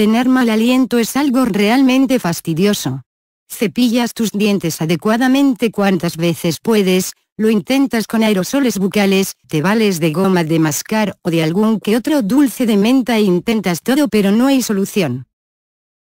Tener mal aliento es algo realmente fastidioso. Cepillas tus dientes adecuadamente cuantas veces puedes, lo intentas con aerosoles bucales, te vales de goma de mascar o de algún que otro dulce de menta e intentas todo pero no hay solución.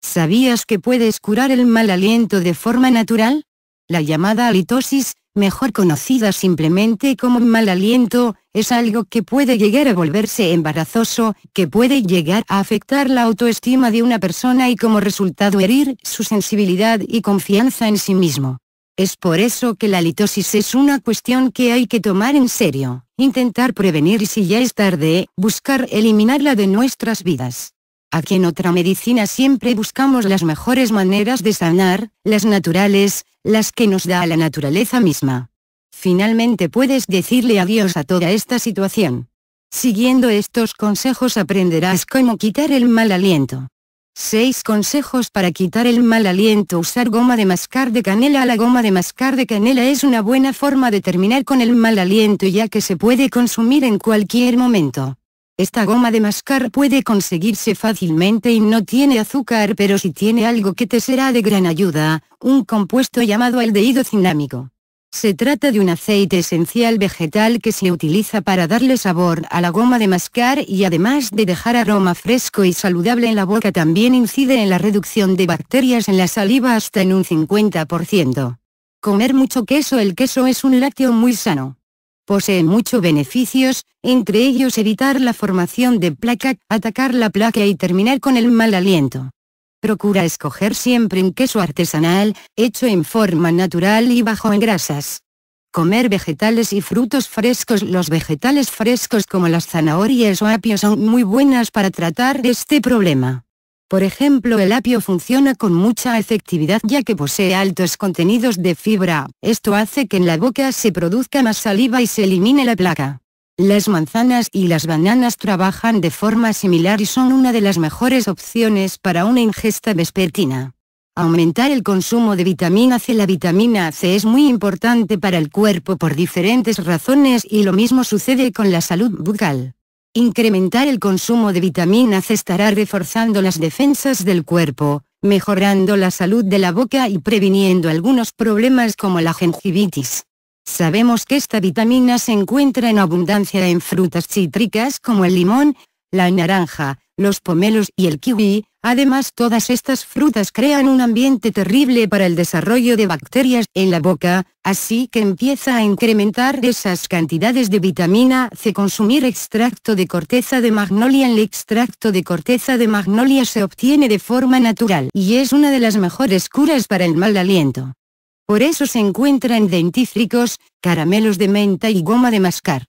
¿Sabías que puedes curar el mal aliento de forma natural? La llamada halitosis, mejor conocida simplemente como mal aliento, es algo que puede llegar a volverse embarazoso, que puede llegar a afectar la autoestima de una persona y como resultado herir su sensibilidad y confianza en sí mismo. Es por eso que la litosis es una cuestión que hay que tomar en serio, intentar prevenir y si ya es tarde, buscar eliminarla de nuestras vidas. Aquí en otra medicina siempre buscamos las mejores maneras de sanar, las naturales, las que nos da la naturaleza misma. Finalmente puedes decirle adiós a toda esta situación. Siguiendo estos consejos aprenderás cómo quitar el mal aliento. 6 consejos para quitar el mal aliento Usar goma de mascar de canela La goma de mascar de canela es una buena forma de terminar con el mal aliento ya que se puede consumir en cualquier momento. Esta goma de mascar puede conseguirse fácilmente y no tiene azúcar pero si tiene algo que te será de gran ayuda, un compuesto llamado aldehído cinámico. Se trata de un aceite esencial vegetal que se utiliza para darle sabor a la goma de mascar y además de dejar aroma fresco y saludable en la boca también incide en la reducción de bacterias en la saliva hasta en un 50%. Comer mucho queso El queso es un lácteo muy sano. Posee muchos beneficios, entre ellos evitar la formación de placa, atacar la placa y terminar con el mal aliento. Procura escoger siempre un queso artesanal, hecho en forma natural y bajo en grasas. Comer vegetales y frutos frescos Los vegetales frescos como las zanahorias o apio son muy buenas para tratar este problema. Por ejemplo el apio funciona con mucha efectividad ya que posee altos contenidos de fibra, esto hace que en la boca se produzca más saliva y se elimine la placa. Las manzanas y las bananas trabajan de forma similar y son una de las mejores opciones para una ingesta vespertina. Aumentar el consumo de vitamina C. La vitamina C es muy importante para el cuerpo por diferentes razones y lo mismo sucede con la salud bucal. Incrementar el consumo de vitamina C estará reforzando las defensas del cuerpo, mejorando la salud de la boca y previniendo algunos problemas como la gingivitis. Sabemos que esta vitamina se encuentra en abundancia en frutas cítricas como el limón, la naranja, los pomelos y el kiwi, además todas estas frutas crean un ambiente terrible para el desarrollo de bacterias en la boca, así que empieza a incrementar esas cantidades de vitamina C. Consumir extracto de corteza de magnolia El extracto de corteza de magnolia se obtiene de forma natural y es una de las mejores curas para el mal aliento. Por eso se encuentra en dentífricos, caramelos de menta y goma de mascar.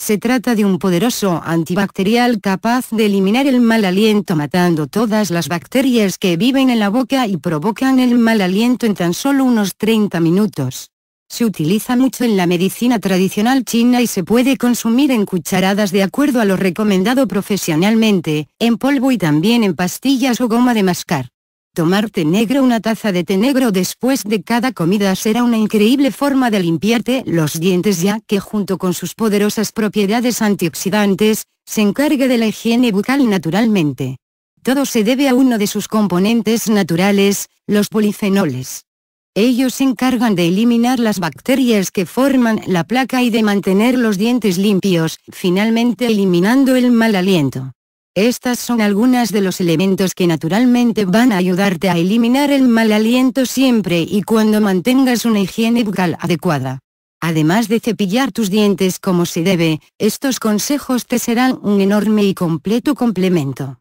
Se trata de un poderoso antibacterial capaz de eliminar el mal aliento matando todas las bacterias que viven en la boca y provocan el mal aliento en tan solo unos 30 minutos. Se utiliza mucho en la medicina tradicional china y se puede consumir en cucharadas de acuerdo a lo recomendado profesionalmente, en polvo y también en pastillas o goma de mascar. Tomar té negro Una taza de té negro después de cada comida será una increíble forma de limpiarte los dientes ya que junto con sus poderosas propiedades antioxidantes, se encarga de la higiene bucal naturalmente. Todo se debe a uno de sus componentes naturales, los polifenoles. Ellos se encargan de eliminar las bacterias que forman la placa y de mantener los dientes limpios, finalmente eliminando el mal aliento. Estas son algunas de los elementos que naturalmente van a ayudarte a eliminar el mal aliento siempre y cuando mantengas una higiene bucal adecuada. Además de cepillar tus dientes como se debe, estos consejos te serán un enorme y completo complemento.